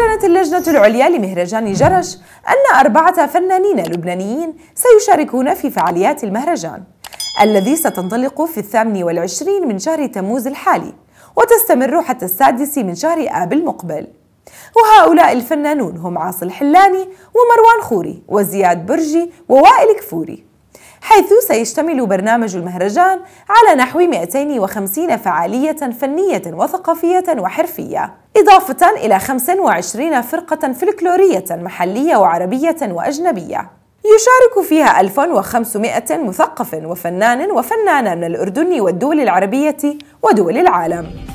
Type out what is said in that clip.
أعلنت اللجنة العليا لمهرجان جرش أن أربعة فنانين لبنانيين سيشاركون في فعاليات المهرجان الذي ستنطلق في الثامن والعشرين من شهر تموز الحالي وتستمر حتى السادس من شهر آب المقبل وهؤلاء الفنانون هم عاصي الحلاني ومروان خوري وزياد برجي ووائل كفوري حيث سيشتمل برنامج المهرجان على نحو 250 فعالية فنية وثقافية وحرفية إضافة إلى 25 فرقة فلكلورية محلية وعربية وأجنبية يشارك فيها 1500 مثقف وفنان وفنانة من الأردن والدول العربية ودول العالم